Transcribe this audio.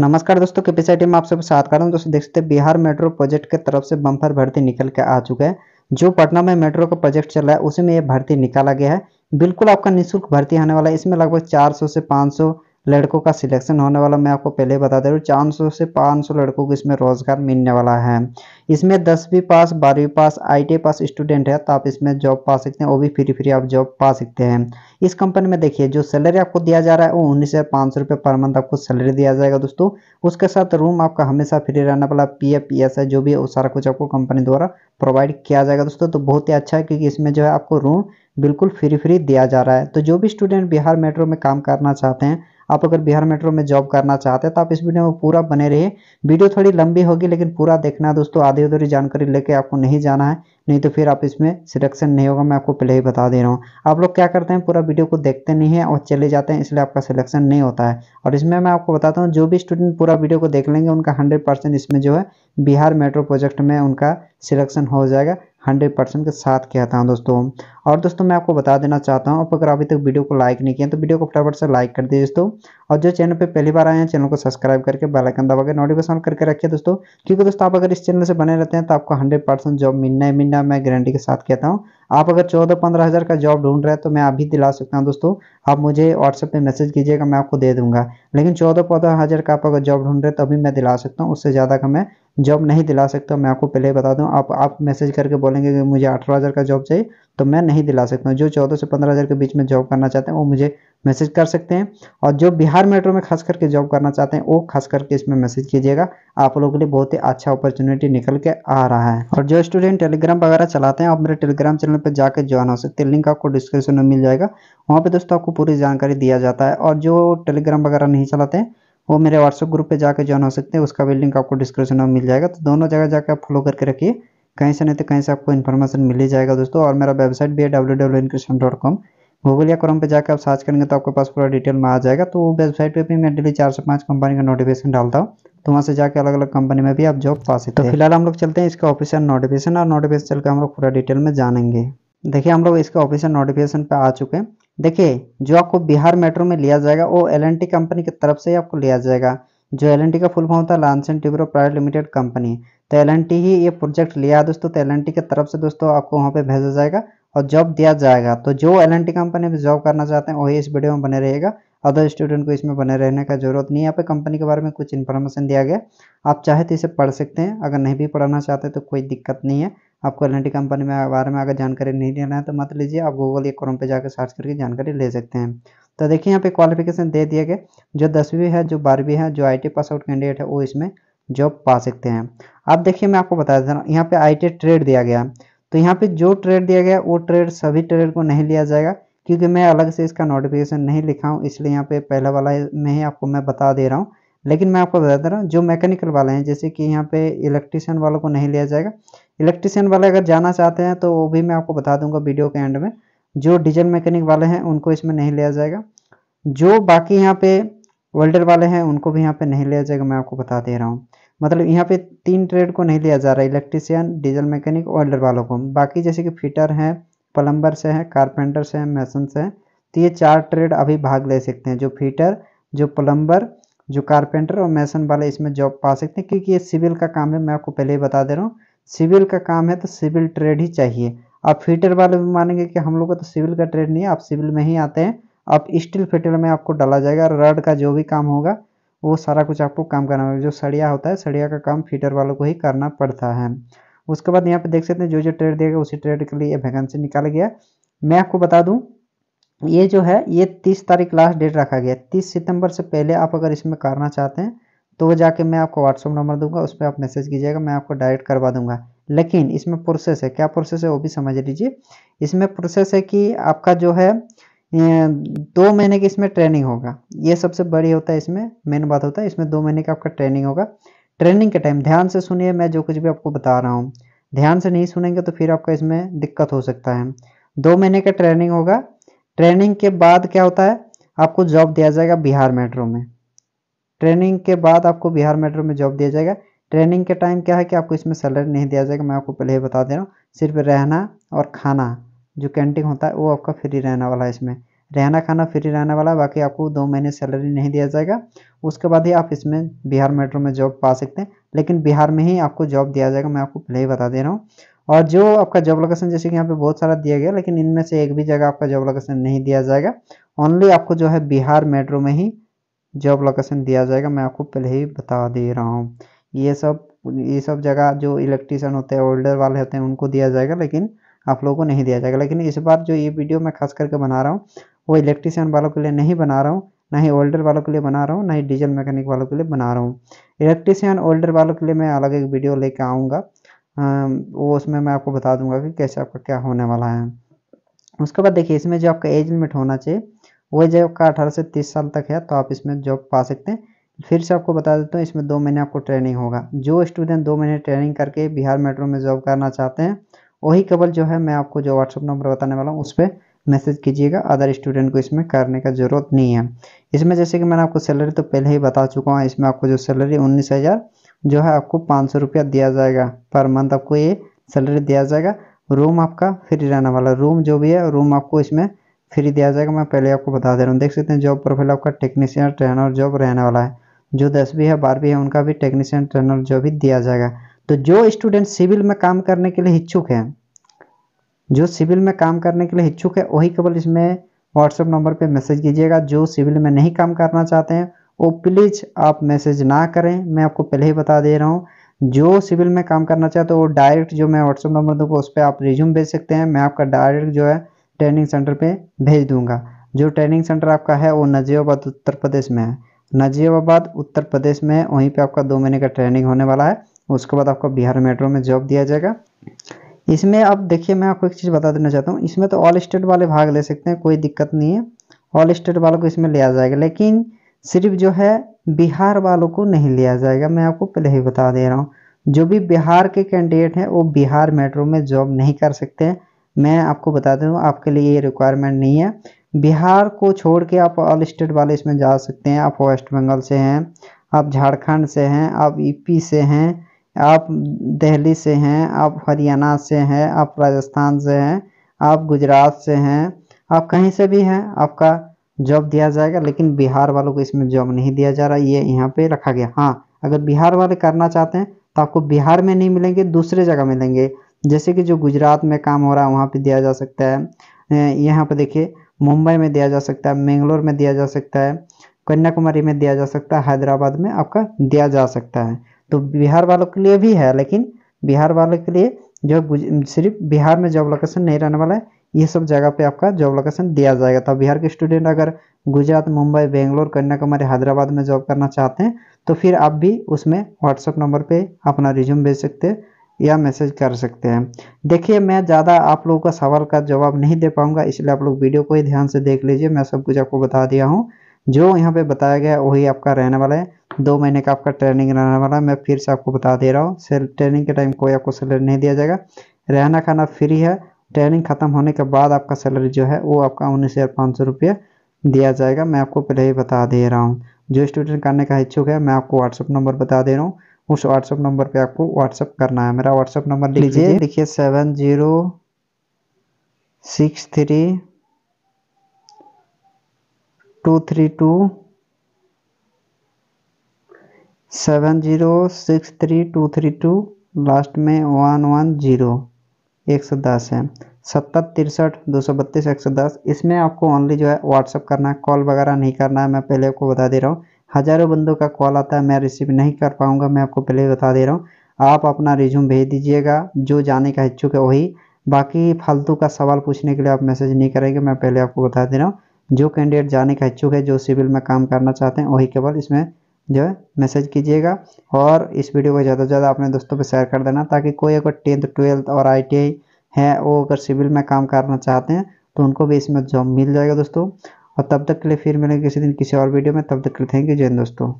नमस्कार दोस्तों के कैपेसिटी में आप सबके साथ कर रहा हूँ दोस्तों देख सकते हैं बिहार मेट्रो प्रोजेक्ट के तरफ से बम्पर भर्ती निकल के आ चुका है जो पटना में मेट्रो का प्रोजेक्ट चल रहा है उसी में ये भर्ती निकाला गया है बिल्कुल आपका निःशुल्क भर्ती आने वाला है इसमें लगभग 400 से 500 लड़कों का सिलेक्शन होने वाला मैं आपको पहले बता दे रहा हूँ चार सौ से पाँच सौ लड़कों को इसमें रोजगार मिलने वाला है इसमें दसवीं पास बारहवीं पास आई पास स्टूडेंट है तो आप इसमें जॉब पा सकते हैं वो भी फ्री फ्री आप जॉब पा सकते हैं इस कंपनी में देखिए जो सैलरी आपको दिया जा रहा है वो उन्नीस हज़ार पाँच सौ पर मंथ आपको सैलरी दिया जाएगा दोस्तों उसके साथ रूम आपका हमेशा फ्री रहने वाला पी एफ पी एस है जो भी है वो सारा कुछ आपको कंपनी द्वारा प्रोवाइड किया जाएगा दोस्तों तो बहुत ही अच्छा है क्योंकि इसमें जो है आपको रूम बिल्कुल फ्री फ्री दिया जा रहा है तो जो भी स्टूडेंट बिहार मेट्रो में काम करना चाहते हैं आप अगर बिहार मेट्रो में जॉब करना चाहते हैं तो आप इस वीडियो में पूरा बने रहिए वीडियो थोड़ी लंबी होगी लेकिन पूरा देखना दोस्तों आधी अधूरी जानकारी लेके आपको नहीं जाना है नहीं तो फिर आप इसमें सिलेक्शन नहीं होगा मैं आपको पहले ही बता दे रहा हूँ आप लोग क्या करते हैं पूरा वीडियो को देखते नहीं है और चले जाते हैं इसलिए आपका सिलेक्शन नहीं होता है और इसमें मैं आपको बताता हूँ जो भी स्टूडेंट पूरा वीडियो को देख लेंगे उनका हंड्रेड परसेंट इसमें जो है बिहार मेट्रो प्रोजेक्ट में उनका सिलेक्शन हो जाएगा हंड्रेड परसेंट के साथ कहता हूँ दोस्तों और दोस्तों मैं आपको बता देना चाहता हूँ अगर अभी तक वीडियो को लाइक नहीं किया तो वीडियो को फटाफट से लाइक कर दिए दोस्तों और जो चैनल पे पहली बार आए हैं चैनल को सब्सक्राइब करके बेलाइकन दबा के नोटिफिकेशन करके रखिए दोस्तों क्योंकि दोस्तों आप अगर इस चैनल से बने रहते हैं तो आपको हंड्रेड जॉब मिलना ही मिलना मैं गारंटी के साथ कहता हूँ आप अगर चौदह पंद्रह हज़ार का जॉब ढूंढ रहे हैं तो मैं अभी दिला सकता हूँ दोस्तों आप मुझे व्हाट्सएप पे मैसेज कीजिएगा मैं आपको दे दूंगा लेकिन चौदह पंद्रह हज़ार का आप अगर जॉब ढूंढ रहे हैं तो अभी मैं दिला सकता हूँ उससे ज़्यादा का मैं जॉब नहीं दिला सकता मैं आपको पहले ही बता दूँ आप आप मैसेज करके बोलेंगे कि मुझे अठारह हज़ार का जॉब चाहिए तो मैं नहीं दिला सकता हूँ जो चौदह से पंद्रह हज़ार के बीच में जॉब करना चाहते हैं वो मुझे मैसेज कर सकते हैं और जो बिहार मेट्रो में खास करके जॉब करना चाहते हैं वो खास करके इसमें मैसेज कीजिएगा आप लोगों के लिए बहुत ही अच्छा अपॉर्चुनिटी निकल के आ रहा है और जो स्टूडेंट टेलीग्राम वगैरह चलाते हैं आप मेरे टेलीग्राम चैनल पर जाकर ज्वाइन हो सकते हैं लिंक आपको डिस्क्रिप्शन में मिल जाएगा वहाँ पर दोस्तों आपको पूरी जानकारी दिया जाता है और जो टेलीग्राम वगैरह नहीं चलाते हैं वो मेरे व्हाट्सअप ग्रुप पर जाकर ज्वाइन हो सकते हैं उसका भी लिंक आपको डिस्क्रिप्शन में मिल जाएगा तो दोनों जगह जाकर आप फॉलो करके रखिए कहीं से नहीं तो कहीं से आपको इन्फॉर्मेशन मिल ही जाएगा दोस्तों और मेरा वेबसाइट भी है डब्ल्यू गूगल या क्रोम पे जाकर आप सर्च करेंगे तो आपके पास पूरा डिटेल में आ जाएगा तो वेबसाइट पे भी मैं डेली चार से पाँच कंपनी का नोटिफिकेशन डालता हूँ तो वहाँ से जाकर अलग अलग कंपनी में भी आप जॉब पा सकते तो हैं तो फिलहाल हम लोग चलते हैं इसका ऑफिशियल नोटिफिकेशन और नोटिफिकेशन चलकर हम लोग पूरा डिटेल में जानेंगे देखिए हम लोग इसका ऑफिशियल नोटिफिकेशन पे आ चुके हैं देखिए जो आपको बिहार मेट्रो में लिया जाएगा वो एल कंपनी की तरफ से ही आपको लिया जाएगा जो एल का फुल फॉर्म था and Toubro private limited company तो एल ही ये प्रोजेक्ट लिया दोस्तों तो एल की तरफ से दोस्तों आपको वहाँ पे भेजा जाएगा और जॉब दिया जाएगा तो जो एल कंपनी में जॉब करना चाहते हैं वही इस वीडियो में बने रहेगा अदर स्टूडेंट को इसमें बने रहने का जरूरत नहीं है यहाँ पे कंपनी के बारे में कुछ इन्फॉर्मेशन दिया गया आप चाहे तो इसे पढ़ सकते हैं अगर नहीं भी पढ़ना चाहते तो कोई दिक्कत नहीं है आपको एल कंपनी में बारे में अगर जानकारी नहीं लेना है तो मत लीजिए आप गूगल या क्रोम पे जाकर सर्च करके जानकारी ले सकते हैं तो देखिए यहाँ पे क्वालिफिकेशन दे दिया गया जो दसवीं है जो बारहवीं है जो आई पास आउट कैंडिडेट है वो इसमें जॉब पा सकते हैं अब देखिए मैं आपको बता देता हूँ यहाँ पे आई ट्रेड दिया गया तो यहाँ पे जो ट्रेड दिया गया वो ट्रेड सभी ट्रेड को नहीं लिया जाएगा क्योंकि मैं अलग से इसका नोटिफिकेशन नहीं लिखा हूँ इसलिए यहाँ पे पहला वाला में ही आपको मैं बता दे रहा हूँ लेकिन मैं आपको बता दे रहा हूँ जो मैकेनिकल वाले हैं जैसे कि यहाँ पे इलेक्ट्रिशियन वालों को नहीं लिया जाएगा इलेक्ट्रिशियन वाले अगर जाना चाहते हैं तो वो भी मैं आपको बता दूंगा वीडियो के एंड में जो डीजल मैकेनिक वाले हैं उनको इसमें नहीं लिया जाएगा जो बाकी यहाँ पे वेल्डर वाले हैं उनको भी यहाँ पे नहीं लिया जाएगा मैं आपको बता दे रहा हूँ मतलब यहाँ पे तीन ट्रेड को नहीं लिया जा रहा है इलेक्ट्रीशियन डीजल मैकेनिक ऑयलर वालों को बाकी जैसे कि फिटर हैं प्लम्बर से हैं कारपेंटर से हैं मैसन से हैं तो ये चार ट्रेड अभी भाग ले सकते हैं जो फिटर जो प्लम्बर जो कारपेंटर और मैसन वाले इसमें जॉब पा सकते हैं क्योंकि ये सिविल का काम है मैं आपको पहले ही बता दे रहा हूँ सिविल का काम है तो सिविल ट्रेड ही चाहिए आप फिटर वाले भी मानेंगे कि हम लोग तो का तो सिविल का ट्रेड नहीं है आप सिविल में ही आते हैं आप स्टील फिटर में आपको डाला जाएगा रड का जो भी काम होगा वो सारा कुछ आपको काम करना होगा जो सड़िया होता है सड़िया का काम फीटर वालों को ही करना पड़ता है उसके बाद यहाँ पे देख सकते हैं जो जो ट्रेड देगा उसी ट्रेड के लिए वैकेंसी निकाला गया मैं आपको बता दूँ ये जो है ये तीस तारीख लास्ट डेट रखा गया तीस सितंबर से पहले आप अगर इसमें करना चाहते हैं तो वो जाके मैं आपको व्हाट्सअप नंबर दूंगा उस पर आप मैसेज कीजिएगा मैं आपको डायरेक्ट करवा दूंगा लेकिन इसमें प्रोसेस है क्या प्रोसेस है वो भी समझ लीजिए इसमें प्रोसेस है कि आपका जो है दो महीने की इसमें ट्रेनिंग होगा ये सबसे बड़ी होता है इसमें मेन बात होता है इसमें दो महीने का आपका ट्रेनिंग होगा ट्रेनिंग के टाइम ध्यान से सुनिए मैं जो कुछ भी आपको बता रहा हूँ ध्यान से नहीं सुनेंगे तो फिर आपका इसमें दिक्कत हो सकता है दो महीने का ट्रेनिंग होगा ट्रेनिंग के बाद क्या होता है आपको जॉब दिया जाएगा बिहार मेट्रो में ट्रेनिंग के बाद आपको बिहार मेट्रो में जॉब दिया जाएगा ट्रेनिंग के टाइम क्या है कि आपको इसमें सैलरी नहीं दिया जाएगा मैं आपको पहले ही बता दे रहा हूँ सिर्फ रहना और खाना जो कैंटीन होता है वो आपका फ्री रहने वाला है इसमें रहना खाना फ्री रहने वाला है बाकी आपको दो महीने सैलरी नहीं दिया जाएगा उसके बाद ही आप इसमें बिहार मेट्रो में जॉब पा सकते हैं लेकिन बिहार में ही आपको जॉब दिया जाएगा मैं आपको पहले ही बता दे रहा हूँ और जो आपका जॉब लोकेशन जैसे कि यहाँ पे बहुत सारा दिया गया लेकिन इनमें से एक भी जगह आपका जॉब लोकेशन नहीं दिया जाएगा ओनली आपको जो है बिहार मेट्रो में ही जॉब लोकेशन दिया जाएगा मैं आपको पहले ही बता दे रहा हूँ ये सब ये सब जगह जो इलेक्ट्रीशियन होते हैं ओल्डर वाले होते हैं उनको दिया जाएगा लेकिन आप लोगों को नहीं दिया जाएगा लेकिन इस बार जो ये वीडियो मैं खास करके बना रहा हूँ वो इलेक्ट्रीशियन वालों के लिए नहीं बना रहा हूँ ना ही ओल्डर वालों के लिए बना रहा हूँ ना ही डीजल मैकेनिक वालों के लिए बना रहा हूँ इलेक्ट्रीशियन ओल्डर वालों के लिए मैं अलग एक वीडियो लेके आऊँगा वो उसमें मैं आपको बता दूंगा कि कैसे आपका क्या होने वाला है उसके बाद देखिए इसमें जो आपका एज लिमिट होना चाहिए वो जो आपका अठारह से तीस साल तक है तो आप इसमें जॉब पा सकते हैं फिर से आपको बता देता हूँ इसमें दो महीने आपको ट्रेनिंग होगा जो स्टूडेंट दो महीने ट्रेनिंग करके बिहार मेट्रो में जॉब करना चाहते हैं वही केवल जो है मैं आपको जो व्हाट्सअप नंबर बताने वाला हूँ उस पर मैसेज कीजिएगा अदर स्टूडेंट को इसमें करने का ज़रूरत नहीं है इसमें जैसे कि मैंने आपको सैलरी तो पहले ही बता चुका हूँ इसमें आपको जो सैलरी उन्नीस हज़ार जो है आपको पाँच सौ रुपया दिया जाएगा पर मंथ आपको ये सैलरी दिया जाएगा रूम आपका फ्री रहने वाला रूम जो भी है रूम आपको इसमें फ्री दिया जाएगा मैं पहले आपको बता दे रहा हूँ देख सकते हैं जॉब प्रोफाइल आपका टेक्नीशियन ट्रेनर जॉब रहने वाला है जो दसवीं है बारहवीं है उनका भी टेक्नीशियन ट्रेनर जॉब भी दिया जाएगा तो जो स्टूडेंट सिविल में काम करने के लिए इच्छुक हैं जो सिविल में काम करने के लिए इच्छुक है वही केवल इसमें व्हाट्सएप नंबर पे मैसेज कीजिएगा जो सिविल में नहीं काम करना चाहते हैं वो प्लीज़ आप मैसेज ना करें मैं आपको पहले ही बता दे रहा हूँ जो सिविल में काम करना चाहते हो वो डायरेक्ट जो मैं व्हाट्सएप नंबर दूँगा उस पर आप रिज्यूम भेज सकते हैं मैं आपका डायरेक्ट जो है ट्रेनिंग सेंटर पर भेज दूंगा जो ट्रेनिंग सेंटर आपका है वो नजीबाबाद उत्तर प्रदेश में है नजीबाबाद उत्तर प्रदेश में वहीं पर आपका दो महीने का ट्रेनिंग होने वाला है उसके बाद आपको बिहार मेट्रो में जॉब दिया जाएगा इसमें अब देखिए मैं आपको एक चीज़ बता देना चाहता हूँ इसमें तो ऑल स्टेट वाले भाग ले सकते हैं कोई दिक्कत नहीं है ऑल स्टेट वालों को इसमें लिया जाएगा लेकिन सिर्फ जो है बिहार वालों को नहीं लिया जाएगा मैं आपको पहले ही बता दे रहा हूँ जो भी बिहार के कैंडिडेट हैं वो बिहार मेट्रो में जॉब नहीं कर सकते हैं मैं आपको बता दे रहा आपके लिए ये रिक्वायरमेंट नहीं है बिहार को छोड़ के आप ऑल स्टेट वाले इसमें जा सकते हैं आप वेस्ट बंगाल से हैं आप झारखंड से हैं आप यूपी e से हैं आप दिल्ली से हैं आप हरियाणा से हैं आप राजस्थान से हैं आप गुजरात से हैं आप कहीं से भी हैं आपका जॉब दिया जाएगा लेकिन बिहार वालों को इसमें जॉब नहीं दिया जा रहा ये यहाँ पे रखा गया हाँ अगर बिहार वाले करना चाहते हैं तो आपको बिहार में नहीं मिलेंगे दूसरे जगह मिलेंगे जैसे कि जो गुजरात में काम हो रहा है वहाँ पे दिया जा सकता है यहाँ पे देखिए मुंबई में दिया जा सकता है मैंगलोर में दिया जा सकता है कन्याकुमारी में दिया जा सकता है हैदराबाद में आपका दिया जा सकता है तो बिहार वालों के लिए भी है लेकिन बिहार वालों के लिए जो सिर्फ बिहार में जॉब लोकेशन नहीं रहने वाला है ये सब जगह पे आपका जॉब लोकेशन दिया जाएगा तो बिहार के स्टूडेंट अगर गुजरात मुंबई बेंगलोर कन्याकुमारी हैदराबाद में जॉब करना चाहते हैं तो फिर आप भी उसमें व्हाट्सअप नंबर पे अपना रिज्यूम भेज सकते हैं या मैसेज कर सकते हैं देखिए मैं ज़्यादा आप लोगों का सवाल का जवाब नहीं दे पाऊंगा इसलिए आप लोग वीडियो को ही ध्यान से देख लीजिए मैं सब कुछ आपको बता दिया हूँ जो यहाँ पे बताया गया वही आपका रहने वाला है दो महीने का आपका ट्रेनिंग रहने वाला मैं फिर से आपको बता दे रहा हूँ सर ट्रेनिंग के टाइम कोई आपको सैलरी नहीं दिया जाएगा रहना खाना फ्री है ट्रेनिंग खत्म होने के बाद आपका सैलरी जो है वो आपका उन्नीस हज़ार पाँच सौ रुपये दिया जाएगा मैं आपको पहले ही बता दे रहा हूँ जो स्टूडेंट करने का इच्छुक है मैं आपको व्हाट्सअप नंबर बता दे रहा हूँ उस व्हाट्सअप नंबर पे आपको व्हाट्सअप करना है मेरा व्हाट्सअप नंबर लिख लीजिए लिखिए seven zero six three two three two seven zero six three two three two last में वन वन जीरो एक सौ दस है सत्तर तिरसठ दो सौ बत्तीस एक सौ दस इसमें आपको ओनली जो है व्हाट्सअप करना है कॉल वगैरह नहीं करना है मैं पहले आपको बता दे रहा हूँ हज़ारों बंदों का कॉल आता है मैं रिसीव नहीं कर पाऊँगा मैं आपको पहले बता दे रहा हूँ आप अपना रिज्यूम भेज दीजिएगा जो जाने का इच्छुक है वही बाकी फालतू का सवाल पूछने के लिए आप मैसेज नहीं करेंगे मैं पहले आपको बता दे रहा हूँ जो कैंडिडेट जाने का इच्छुक है जो सिविल में काम करना चाहते हैं वही केवल इसमें जो है मैसेज कीजिएगा और इस वीडियो को ज़्यादा से ज़्यादा अपने दोस्तों पर शेयर कर देना ताकि कोई अगर टेंथ ट्वेल्थ और आई है वो अगर सिविल में काम करना चाहते हैं तो उनको भी इसमें जॉब मिल जाएगा दोस्तों और तब तक के लिए फिर मिलेंगे किसी दिन किसी और वीडियो में तब तक के लिए थैंक यू जैन दोस्तों